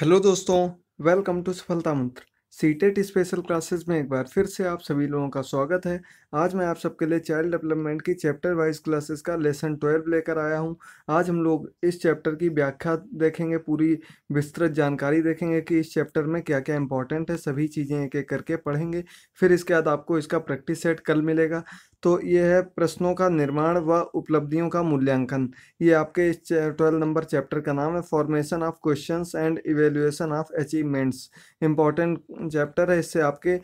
hello दोस्तों welcome to सफलता मंत्र सीटेट स्पेशल क्लासेस में एक बार फिर से आप सभी लोगों का स्वागत है आज मैं आप सबके लिए चाइल्ड डेवलपमेंट की चैप्टर वाइज क्लासेस का लेसन ट्वेल्व लेकर आया हूं आज हम लोग इस चैप्टर की व्याख्या देखेंगे पूरी विस्तृत जानकारी देखेंगे कि इस चैप्टर में क्या क्या इंपॉर्टेंट है सभी चीज़ें एक एक करके पढ़ेंगे फिर इसके बाद आपको इसका प्रैक्टिस सेट कल मिलेगा तो ये है प्रश्नों का निर्माण व उपलब्धियों का मूल्यांकन ये आपके इस ट्वेल्व नंबर चैप्टर का नाम है formation of questions and evaluation of achievements important chapter है इससे आपके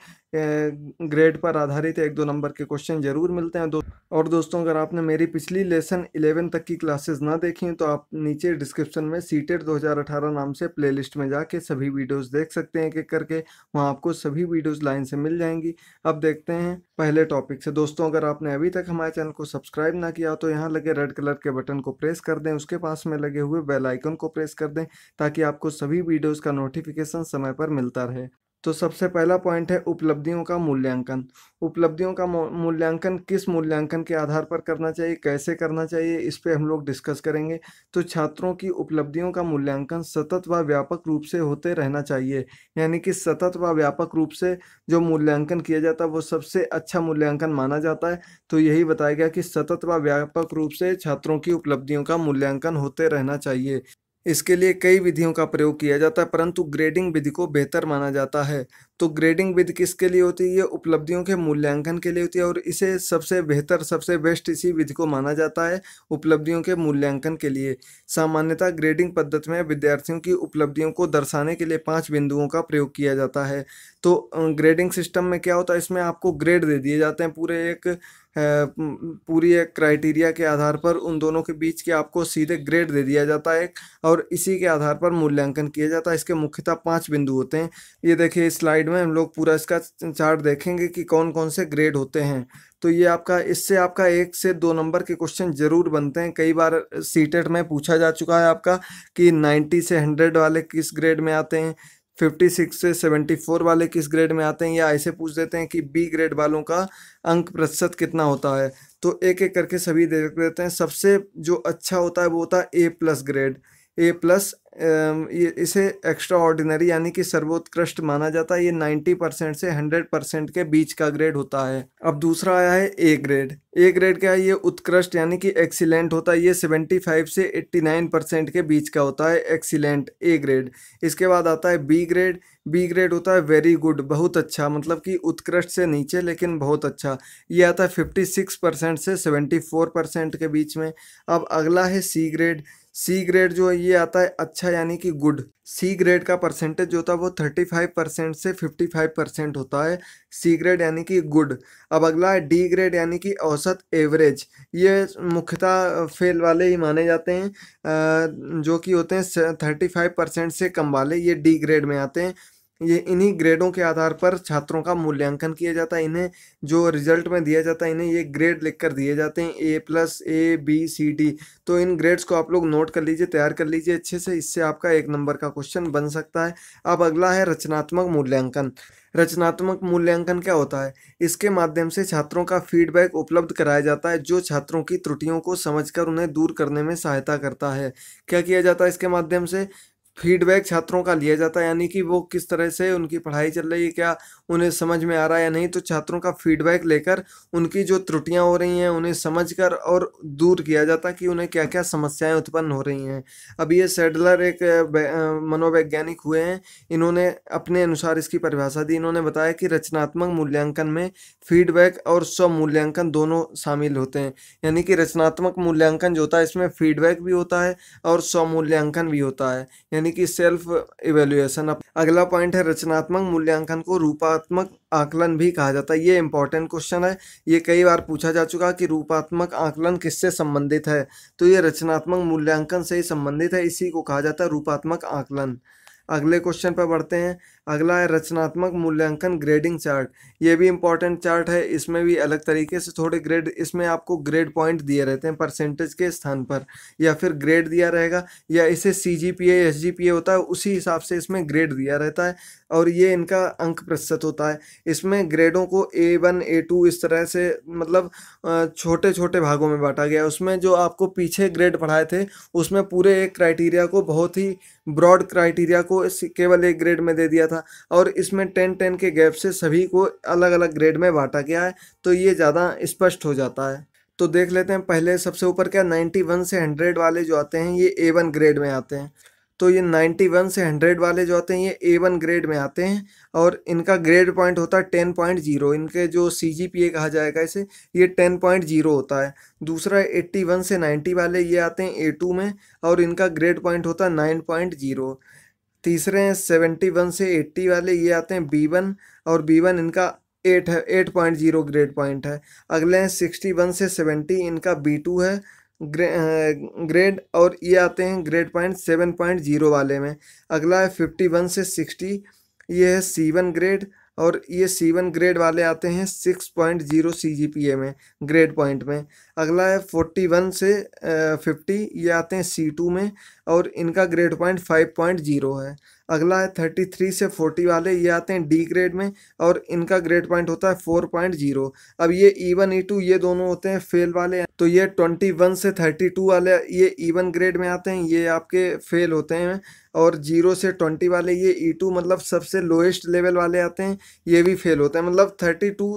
ग्रेड पर आधारित एक दो नंबर के क्वेश्चन जरूर मिलते हैं दो और दोस्तों अगर आपने मेरी पिछली लेसन इलेवन तक की क्लासेस ना देखी हैं तो आप नीचे डिस्क्रिप्शन में सीटेड 2018 नाम से प्लेलिस्ट में जाके सभी वीडियोस देख सकते हैं एक एक करके वहाँ आपको सभी वीडियोस लाइन से मिल जाएंगी अब देखते हैं पहले टॉपिक से दोस्तों अगर आपने अभी तक हमारे चैनल को सब्सक्राइब ना किया तो यहाँ लगे रेड कलर के बटन को प्रेस कर दें उसके पास में लगे हुए बेलाइकन को प्रेस कर दें ताकि आपको सभी वीडियोज़ का नोटिफिकेशन समय पर मिलता रहे तो सबसे पहला पॉइंट है उपलब्धियों का मूल्यांकन उपलब्धियों का मूल्यांकन किस मूल्यांकन के आधार पर करना चाहिए कैसे करना चाहिए इस पर हम लोग डिस्कस करेंगे तो छात्रों की उपलब्धियों का मूल्यांकन सतत व व्यापक रूप से होते रहना चाहिए यानी कि सतत व व्यापक रूप से जो मूल्यांकन किया जाता है वो सबसे अच्छा मूल्यांकन माना जाता है तो यही बताया गया कि सतत व व्यापक रूप से छात्रों की उपलब्धियों का मूल्यांकन होते रहना चाहिए इसके लिए कई विधियों का प्रयोग किया जाता है परंतु ग्रेडिंग विधि को बेहतर माना जाता है तो ग्रेडिंग विधि किसके लिए होती है ये उपलब्धियों के मूल्यांकन के लिए होती है और इसे सबसे बेहतर सबसे बेस्ट इसी विधि को माना जाता है उपलब्धियों के मूल्यांकन के लिए सामान्यतः ग्रेडिंग पद्धति में विद्यार्थियों की उपलब्धियों को दर्शाने के लिए पाँच बिंदुओं का प्रयोग किया जाता है तो ग्रेडिंग सिस्टम में क्या होता है इसमें आपको ग्रेड दे दिए जाते हैं पूरे एक पूरी एक क्राइटेरिया के आधार पर उन दोनों के बीच के आपको सीधे ग्रेड दे दिया जाता है और इसी के आधार पर मूल्यांकन किया जाता है इसके मुख्यतः पांच बिंदु होते हैं ये देखिए स्लाइड में हम लोग पूरा इसका चार्ट देखेंगे कि कौन कौन से ग्रेड होते हैं तो ये आपका इससे आपका एक से दो नंबर के क्वेश्चन जरूर बनते हैं कई बार सीटेट में पूछा जा चुका है आपका कि नाइन्टी से हंड्रेड वाले किस ग्रेड में आते हैं फिफ्टी सिक्स से सेवेंटी फोर वाले किस ग्रेड में आते हैं या ऐसे पूछ देते हैं कि बी ग्रेड वालों का अंक प्रतिशत कितना होता है तो एक एक करके सभी देख लेते हैं सबसे जो अच्छा होता है वो होता है A plus grade A plus um, इसे एक्स्ट्रा ऑर्डिनरी यानी कि सर्वोत्कृष्ट माना जाता है ये नाइन्टी परसेंट से हंड्रेड परसेंट के बीच का ग्रेड होता है अब दूसरा आया है ए ग्रेड ए ग्रेड क्या है ये उत्कृष्ट यानी कि एक्सीलेंट होता है ये सेवेंटी फाइव से एट्टी नाइन परसेंट के बीच का होता है एक्सीलेंट ए ग्रेड इसके बाद आता है बी ग्रेड बी ग्रेड होता है वेरी गुड बहुत अच्छा मतलब कि उत्कृष्ट से नीचे लेकिन बहुत अच्छा ये आता है फिफ्टी सिक्स परसेंट से सेवेंटी फोर परसेंट के बीच में अब अगला है सी ग्रेड सी ग्रेड जो है ये आता है अच्छा यानी कि गुड सी ग्रेड का परसेंटेज जो होता है वो थर्टी फाइव परसेंट से फिफ्टी फाइव परसेंट होता है सी ग्रेड यानी कि गुड अब अगला है डी ग्रेड यानी कि औसत एवरेज ये मुख्यतः फेल वाले ही माने जाते हैं जो कि होते हैं थर्टी फाइव परसेंट से कम वाले ये डी ग्रेड में आते हैं ये इन्हीं ग्रेडों के आधार पर छात्रों का मूल्यांकन किया जाता है इन्हें जो रिजल्ट में दिया जाता है इन्हें ये ग्रेड लिख कर दिए जाते हैं A plus A B C D तो इन ग्रेड्स को आप लोग नोट कर लीजिए तैयार कर लीजिए अच्छे से इससे आपका एक नंबर का क्वेश्चन बन सकता है अब अगला है रचनात्मक मूल्यांकन रचनात्मक मूल्यांकन क्या होता है इसके माध्यम से छात्रों का फीडबैक उपलब्ध कराया जाता है जो छात्रों की त्रुटियों को समझकर उन्हें दूर करने में सहायता करता है क्या किया जाता है इसके माध्यम से फीडबैक छात्रों का लिया जाता है यानी कि वो किस तरह से उनकी पढ़ाई चल रही है क्या उन्हें समझ में आ रहा है या नहीं तो छात्रों का फीडबैक लेकर उनकी जो त्रुटियां हो रही हैं उन्हें समझकर और दूर किया जाता है कि उन्हें क्या क्या समस्याएं उत्पन्न हो रही हैं अब ये सेडलर एक मनोवैज्ञानिक हुए हैं इन्होंने अपने अनुसार इसकी परिभाषा दी इन्होंने बताया कि रचनात्मक मूल्यांकन में फीडबैक और स्वमूल्यांकन दोनों शामिल होते हैं यानी कि रचनात्मक मूल्यांकन जो होता है इसमें फीडबैक भी होता है और स्वमूल्यांकन भी होता है यानी यानी कि सेल्फ एवेल्यूएशन अगला पॉइंट है रचनात्मक मूल्यांकन को रूपात्मक आकलन भी कहा जाता है ये इंपॉर्टेंट क्वेश्चन है ये कई बार पूछा जा चुका कि रूपात्मक आकलन किससे संबंधित है तो ये रचनात्मक मूल्यांकन से ही संबंधित है इसी को कहा जाता है रूपात्मक आकलन अगले क्वेश्चन पर बढ़ते हैं अगला है रचनात्मक मूल्यांकन ग्रेडिंग चार्ट ये भी इंपॉर्टेंट चार्ट है इसमें भी अलग तरीके से थोड़े ग्रेड इसमें आपको ग्रेड पॉइंट दिए रहते हैं परसेंटेज के स्थान पर या फिर ग्रेड दिया रहेगा या इसे C G P S G P A होता है उसी हिसाब से इसमें ग्रेड दिया रहता है और ये इनका अंक प्रतिशत होता है इसमें ग्रेडों को ए वन ए टू इस तरह से मतलब छोटे छोटे भागों में बांटा गया उसमें जो आपको पीछे ग्रेड पढ़ाए थे उसमें पूरे एक क्राइटेरिया को बहुत ही ब्रॉड क्राइटेरिया को केवल एक ग्रेड में दे दिया था और इसमें टेन टेन के गैप से सभी को अलग अलग ग्रेड में बांटा गया है तो ये ज़्यादा स्पष्ट हो जाता है तो देख लेते हैं पहले सबसे ऊपर क्या नाइन्टी वन से हंड्रेड वाले जो आते हैं ये ए वन ग्रेड में आते हैं तो ये नाइन्टी वन से हंड्रेड वाले जो आते हैं ये ए वन ग्रेड में आते हैं और इनका ग्रेड पॉइंट होता है टेन पॉइंट जीरो इनके जो सी जी पी ए कहा जाएगा इसे ये टेन पॉइंट जीरो होता है दूसरा एट्टी वन से नाइन्टी वाले ये आते हैं ए टू में और इनका ग्रेड पॉइंट होता है नाइन पॉइंट जीरो तीसरे हैं सेवेंटी वन से एट्टी वाले ये आते हैं बी वन और बी वन इनका एट है eight point zero grade point है अगले हैं सिक्सटी वन से सेवेंटी इनका बी टू है ग्रे, ग्रेड और ये आते हैं grade point seven point zero वाले में अगला है फिफ्टी वन से सिक्सटी ये है सी वन ग्रेड और ये सी वन ग्रेड वाले आते हैं six point zero C G P A में ग्रेड पॉइंट में अगला है फोर्टी वन से फिफ्टी ये आते हैं सी टू में और इनका grade point five point zero है अगला है थर्टी थ्री से फोर्टी वाले ये आते हैं डी ग्रेड में और इनका ग्रेड पॉइंट होता है फोर पॉइंट जीरो अब ये ई वन ई टू ये दोनों होते हैं फेल वाले तो ये ट्वेंटी वन से थर्टी टू वाले ये ई वन ग्रेड में आते हैं ये आपके फेल होते हैं और जीरो से ट्वेंटी वाले ये ई e टू मतलब सबसे लोएस्ट लेवल वाले आते हैं ये भी फेल होते हैं मतलब थर्टी टू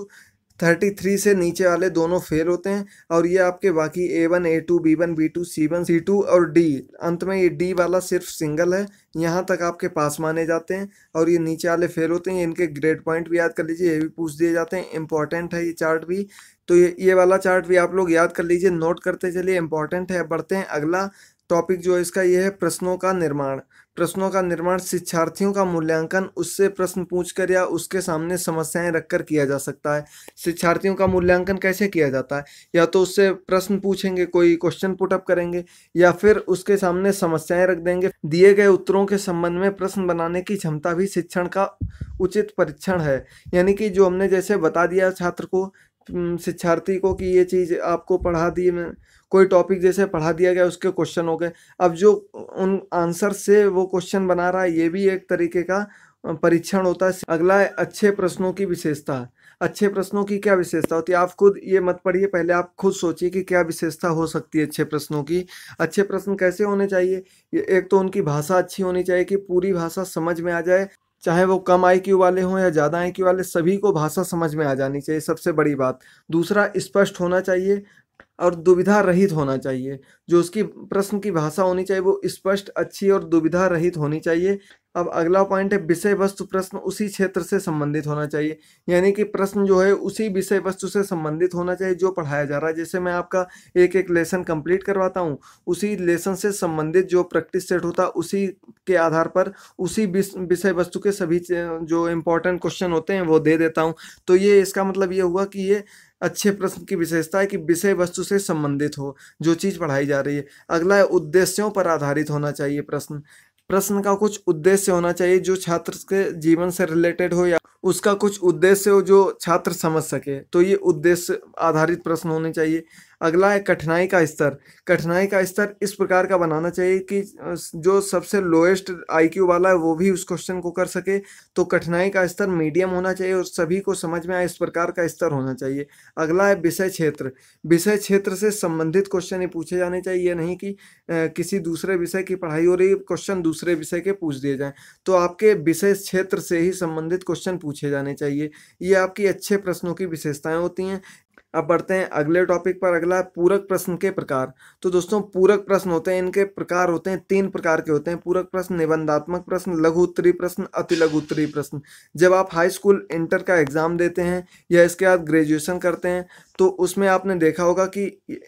थर्टी थ्री से नीचे वाले दोनों फेल होते हैं और ये आपके बाकी A one A two B one B two C one C two और डी अंत में ये डी वाला सिर्फ सिंगल है यहाँ तक आपके पास माने जाते हैं और ये नीचे वाले फेल होते हैं इनके ग्रेड पॉइंट भी याद कर लीजिए ये भी पूछ दिए जाते हैं इंपॉर्टेंट है ये चार्ट भी तो ये ये वाला चार्ट भी आप लोग याद कर लीजिए नोट करते चलिए इंपॉर्टेंट है बढ़ते हैं अगला टॉपिक जो है इसका ये है प्रश्नों का निर्माण प्रश्नों का निर्माण शिक्षार्थियों का मूल्यांकन उससे प्रश्न पूछकर या उसके सामने समस्याएं रखकर किया जा सकता है शिक्षार्थियों का मूल्यांकन कैसे किया जाता है या तो उससे प्रश्न पूछेंगे कोई क्वेश्चन पुटअप करेंगे या फिर उसके सामने समस्याएं रख देंगे दिए गए उत्तरों के संबंध में प्रश्न बनाने की क्षमता भी शिक्षण का उचित परीक्षण है यानी कि जो हमने जैसे बता दिया छात्र को शिक्षार्थी को कि ये चीज़ आपको पढ़ा दी कोई टॉपिक जैसे पढ़ा दिया गया उसके क्वेश्चन हो गए अब जो उन आंसर से वो क्वेश्चन बना रहा है ये भी एक तरीके का परीक्षण होता है अगला है अच्छे प्रश्नों की विशेषता अच्छे प्रश्नों की क्या विशेषता होती है आप खुद ये मत पढ़िए पहले आप खुद सोचिए कि क्या विशेषता हो सकती है अच्छे प्रश्नों की अच्छे प्रश्न कैसे होने चाहिए एक तो उनकी भाषा अच्छी होनी चाहिए कि पूरी भाषा समझ में आ जाए चाहे वो कम आई क्यू वाले हों या ज़्यादा आई क्यू वाले सभी को भाषा समझ में आ जानी चाहिए सबसे बड़ी बात दूसरा स्पष्ट होना चाहिए और दुविधा रहित होना चाहिए जो उसकी प्रश्न की भाषा होनी चाहिए वो स्पष्ट अच्छी और दुविधा रहित होनी चाहिए अब अगला पॉइंट है विषय वस्तु प्रश्न उसी क्षेत्र से संबंधित होना चाहिए यानी कि प्रश्न जो है उसी विषय वस्तु से संबंधित होना चाहिए जो पढ़ाया जा रहा है जैसे मैं आपका एक एक लेसन कंप्लीट करवाता हूँ उसी लेसन से संबंधित जो प्रैक्टिस सेट होता उसी के आधार पर उसी विषय वस्तु के सभी जो इम्पोर्टेंट क्वेश्चन होते हैं वो दे देता हूँ तो ये इसका मतलब ये हुआ कि ये अच्छे प्रश्न की विशेषता है कि विषय वस्तु से संबंधित हो जो चीज़ पढ़ाई जा रही है अगला है उद्देश्यों पर आधारित होना चाहिए प्रश्न प्रश्न का कुछ उद्देश्य होना चाहिए जो छात्र के जीवन से रिलेटेड हो या उसका कुछ उद्देश्य हो जो छात्र समझ सके तो ये उद्देश्य आधारित प्रश्न होने चाहिए अगला है कठिनाई का स्तर कठिनाई का स्तर इस प्रकार का बनाना चाहिए कि जो सबसे लोएस्ट आईक्यू वाला है वो भी उस क्वेश्चन को कर सके तो कठिनाई का स्तर मीडियम होना चाहिए और सभी को समझ में आए इस प्रकार का स्तर होना चाहिए अगला है विषय क्षेत्र विषय क्षेत्र से संबंधित क्वेश्चन ही पूछे जाने चाहिए ये नहीं कि किसी दूसरे विषय की पढ़ाई हो रही क्वेश्चन दूसरे विषय के पूछ दिए जाएँ तो आपके विषय क्षेत्र से ही संबंधित क्वेश्चन पूछे जाने चाहिए ये आपकी अच्छे प्रश्नों की विशेषताएँ होती हैं अब बढ़ते हैं अगले टॉपिक पर अगला पूरक प्रश्न के प्रकार तो दोस्तों पूरक प्रश्न होते हैं इनके प्रकार होते हैं तीन प्रकार के होते हैं पूरक प्रश्न निबंधात्मक प्रश्न लघु उत्तरी प्रश्न अति लघु उत्तरी प्रश्न जब आप हाई स्कूल इंटर का एग्ज़ाम देते हैं या इसके बाद ग्रेजुएशन करते हैं तो उसमें आपने देखा होगा कि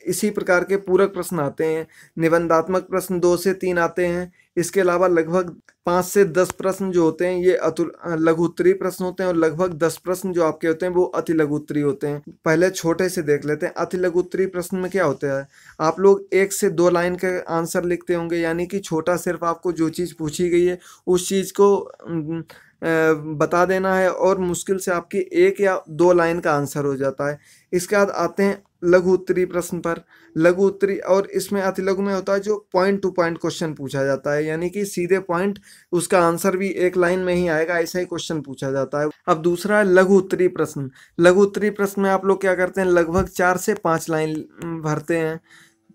इसी प्रकार के पूरक प्रश्न आते हैं निबंधात्मक प्रश्न दो से तीन आते हैं इसके अलावा लगभग पाँच से दस प्रश्न जो होते हैं ये अतुल लघुत्तरी प्रश्न होते हैं और लगभग दस प्रश्न जो आपके होते हैं वो अति लघुत्तरी होते हैं पहले छोटे से देख लेते हैं अति लघुत्तरी प्रश्न में क्या होता है आप लोग एक से दो लाइन का आंसर लिखते होंगे यानी कि छोटा सिर्फ आपको जो चीज़ पूछी गई है उस चीज़ को बता देना है और मुश्किल से आपकी एक या दो लाइन का आंसर हो जाता है इसके बाद आते हैं लघु उत्तरी प्रश्न पर लघु उत्तरी और इसमें अति लघु में होता है जो पॉइंट टू पॉइंट क्वेश्चन पूछा जाता है यानी कि सीधे पॉइंट उसका आंसर भी एक लाइन में ही आएगा ऐसा ही क्वेश्चन पूछा जाता है अब दूसरा है लघु उत्तरी प्रश्न लघु उत्तरी प्रश्न में आप लोग क्या करते हैं लगभग चार से पाँच लाइन भरते हैं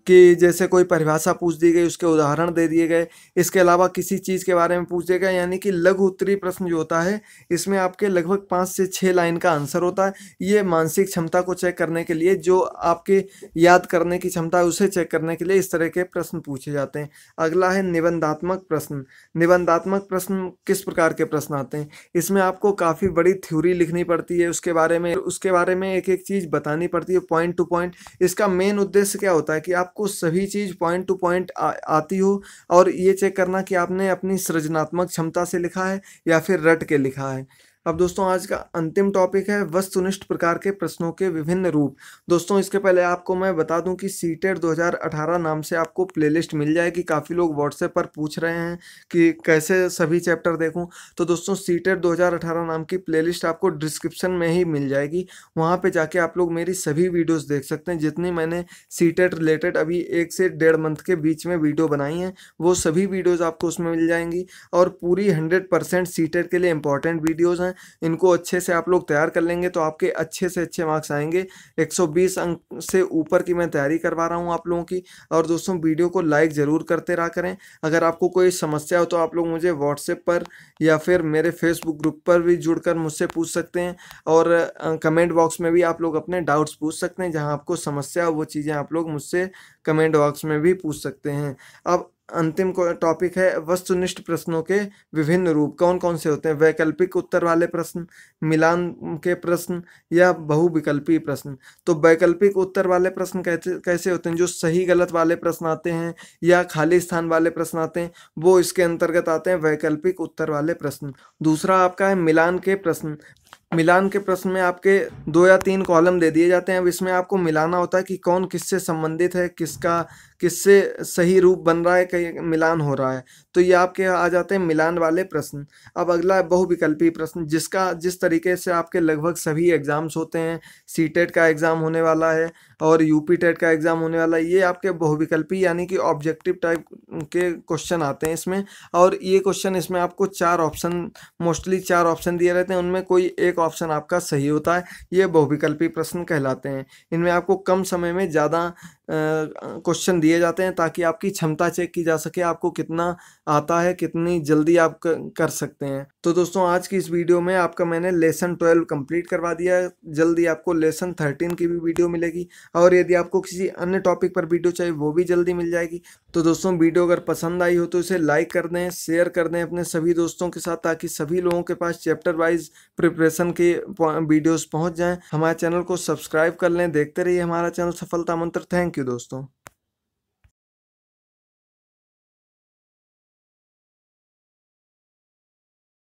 कि जैसे कोई परिभाषा पूछ दी गई उसके उदाहरण दे दिए गए इसके अलावा किसी चीज़ के बारे में पूछ दिया गया यानी कि लघु उत्तरी प्रश्न जो होता है इसमें आपके लगभग पाँच से छः लाइन का आंसर होता है ये मानसिक क्षमता को चेक करने के लिए जो आपके याद करने की क्षमता है उसे चेक करने के लिए इस तरह के प्रश्न पूछे जाते हैं अगला है निबंधात्मक प्रश्न निबंधात्मक प्रश्न किस प्रकार के प्रश्न आते हैं इसमें आपको काफ़ी बड़ी थ्योरी लिखनी पड़ती है उसके बारे में उसके बारे में एक एक चीज़ बतानी पड़ती है पॉइंट टू पॉइंट इसका मेन उद्देश्य क्या होता है कि आप आपको सभी चीज़ पॉइंट टू पॉइंट आती हो और ये चेक करना कि आपने अपनी सृजनात्मक क्षमता से लिखा है या फिर रट के लिखा है अब दोस्तों आज का अंतिम टॉपिक है वस्तुनिष्ठ प्रकार के प्रश्नों के विभिन्न रूप दोस्तों इसके पहले आपको मैं बता दूं कि सीटेट 2018 नाम से आपको प्लेलिस्ट मिल जाएगी काफ़ी लोग व्हाट्सएप पर पूछ रहे हैं कि कैसे सभी चैप्टर देखूं तो दोस्तों सीटेट 2018 नाम की प्लेलिस्ट आपको डिस्क्रिप्शन में ही मिल जाएगी वहाँ पर जाके आप लोग मेरी सभी वीडियोज़ देख सकते हैं जितनी मैंने सीटेट रिलेटेड अभी एक से डेढ़ मंथ के बीच में वीडियो बनाई हैं वो सभी वीडियोज़ आपको उसमें मिल जाएंगी और पूरी हंड्रेड परसेंट के लिए इंपॉर्टेंट वीडियोज़ हैं हैं इनको अच्छे से आप लोग तैयार कर लेंगे तो आपके अच्छे से अच्छे मार्क्स आएंगे 120 अंक से ऊपर की मैं तैयारी करवा रहा हूँ आप लोगों की और दोस्तों वीडियो को लाइक ज़रूर करते रहा करें अगर आपको कोई समस्या हो तो आप लोग मुझे व्हाट्सएप पर या फिर मेरे फेसबुक ग्रुप पर भी जुड़कर मुझसे पूछ सकते हैं और कमेंट बॉक्स में भी आप लोग अपने डाउट्स पूछ सकते हैं जहाँ आपको समस्या हो वो चीज़ें आप लोग मुझसे कमेंट बॉक्स में भी पूछ सकते हैं अब अंतिम टॉपिक है वस्तुनिष्ठ प्रश्नों के विभिन्न रूप कौन कौन से होते हैं वैकल्पिक उत्तर वाले प्रश्न मिलान के प्रश्न या बहुविकल्पी प्रश्न तो वैकल्पिक उत्तर वाले प्रश्न कैसे कैसे होते हैं जो सही गलत वाले प्रश्न आते हैं या खाली स्थान वाले प्रश्न आते हैं वो इसके अंतर्गत आते हैं वैकल्पिक उत्तर वाले प्रश्न दूसरा आपका है मिलान के प्रश्न मिलान के प्रश्न में आपके दो या तीन कॉलम दे दिए जाते हैं अब इसमें आपको मिलाना होता है कि कौन किससे संबंधित है किसका किससे सही रूप बन रहा है कहीं मिलान हो रहा है तो ये आपके आ जाते हैं मिलान वाले प्रश्न अब अगला है बहुविकल्पी प्रश्न जिसका जिस तरीके से आपके लगभग सभी एग्ज़ाम्स होते हैं सी टेट का एग्ज़ाम होने वाला है और यू पी टेट का एग्ज़ाम होने वाला है ये आपके बहुविकल्पी यानी कि ऑब्जेक्टिव टाइप के क्वेश्चन आते हैं इसमें और ये क्वेश्चन इसमें आपको चार ऑप्शन मोस्टली चार ऑप्शन दिए रहते हैं उनमें कोई एक ऑप्शन आपका सही होता है ये बहुविकल्पी प्रश्न कहलाते हैं इनमें आपको कम समय में ज़्यादा क्वेश्चन दिए जाते हैं ताकि आपकी क्षमता चेक की जा सके आपको कितना आता है कितनी जल्दी आप कर सकते हैं तो दोस्तों आज की इस वीडियो में आपका मैंने लेसन ट्वेल्व कंप्लीट करवा दिया है जल्दी आपको लेसन थर्टीन की भी वीडियो मिलेगी और यदि आपको किसी अन्य टॉपिक पर वीडियो चाहिए वो भी जल्दी मिल जाएगी तो दोस्तों वीडियो अगर पसंद आई हो तो इसे लाइक कर दें शेयर कर दें अपने सभी दोस्तों के साथ ताकि सभी लोगों के पास चैप्टर वाइज प्रिपरेशन के वीडियोज़ पहुँच जाएँ हमारे चैनल को सब्सक्राइब कर लें देखते रहिए हमारा चैनल सफलता मंत्र थैंक यू दोस्तों